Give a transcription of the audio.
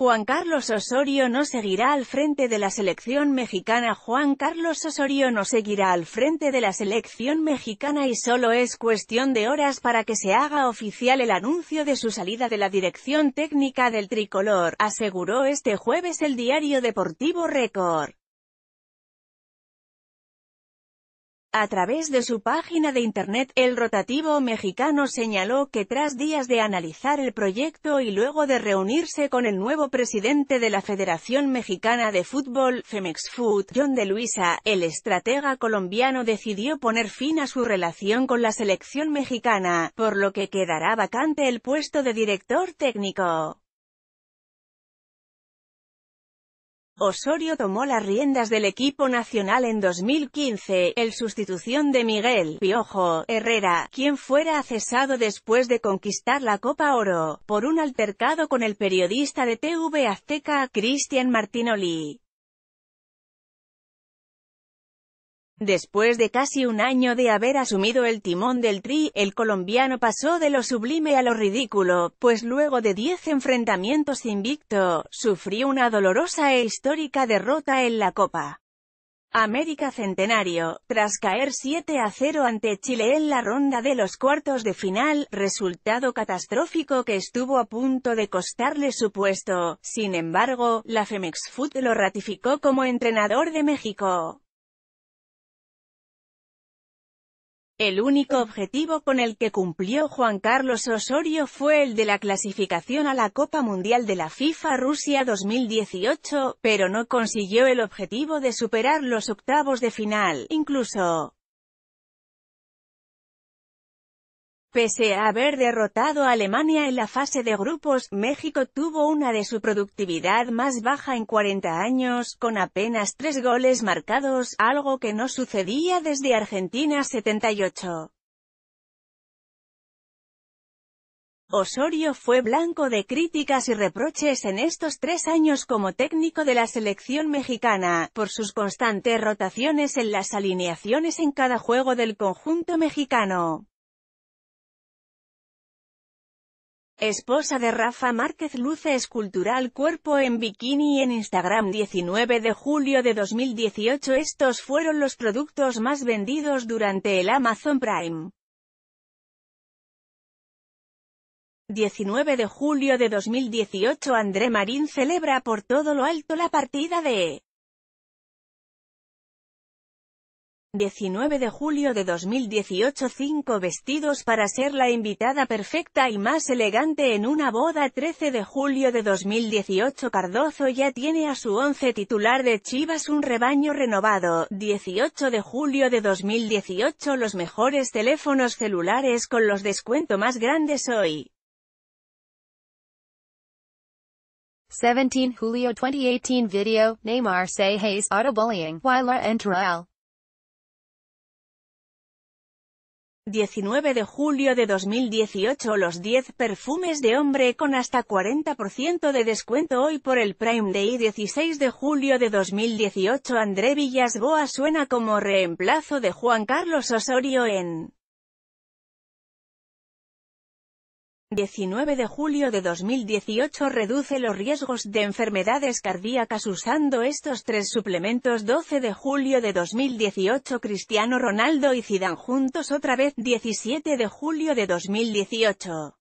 Juan Carlos Osorio no seguirá al frente de la selección mexicana Juan Carlos Osorio no seguirá al frente de la selección mexicana y solo es cuestión de horas para que se haga oficial el anuncio de su salida de la dirección técnica del tricolor, aseguró este jueves el diario deportivo Record. A través de su página de internet, el rotativo mexicano señaló que tras días de analizar el proyecto y luego de reunirse con el nuevo presidente de la Federación Mexicana de Fútbol, Femex Foot, John de Luisa, el estratega colombiano decidió poner fin a su relación con la selección mexicana, por lo que quedará vacante el puesto de director técnico. Osorio tomó las riendas del equipo nacional en 2015, el sustitución de Miguel Piojo Herrera, quien fuera cesado después de conquistar la Copa Oro, por un altercado con el periodista de TV Azteca Cristian Martinoli. Después de casi un año de haber asumido el timón del Tri, el colombiano pasó de lo sublime a lo ridículo, pues luego de 10 enfrentamientos invicto, sufrió una dolorosa e histórica derrota en la Copa. América Centenario, tras caer 7 a 0 ante Chile en la ronda de los cuartos de final, resultado catastrófico que estuvo a punto de costarle su puesto. Sin embargo, la Femex Foot lo ratificó como entrenador de México. El único objetivo con el que cumplió Juan Carlos Osorio fue el de la clasificación a la Copa Mundial de la FIFA Rusia 2018, pero no consiguió el objetivo de superar los octavos de final, incluso Pese a haber derrotado a Alemania en la fase de grupos, México tuvo una de su productividad más baja en 40 años, con apenas tres goles marcados, algo que no sucedía desde Argentina 78. Osorio fue blanco de críticas y reproches en estos tres años como técnico de la selección mexicana, por sus constantes rotaciones en las alineaciones en cada juego del conjunto mexicano. Esposa de Rafa Márquez luce escultural cuerpo en bikini en Instagram 19 de julio de 2018 Estos fueron los productos más vendidos durante el Amazon Prime. 19 de julio de 2018 André Marín celebra por todo lo alto la partida de 19 de julio de 2018 5 vestidos para ser la invitada perfecta y más elegante en una boda 13 de julio de 2018 Cardozo ya tiene a su 11 titular de Chivas un rebaño renovado 18 de julio de 2018 los mejores teléfonos celulares con los descuentos más grandes hoy 17 Julio 2018 Video, Neymar say auto bullying, while 19 de julio de 2018 los 10 perfumes de hombre con hasta 40% de descuento hoy por el Prime Day 16 de julio de 2018 André Villasboa suena como reemplazo de Juan Carlos Osorio en 19 de julio de 2018 reduce los riesgos de enfermedades cardíacas usando estos tres suplementos 12 de julio de 2018 Cristiano Ronaldo y Zidane juntos otra vez 17 de julio de 2018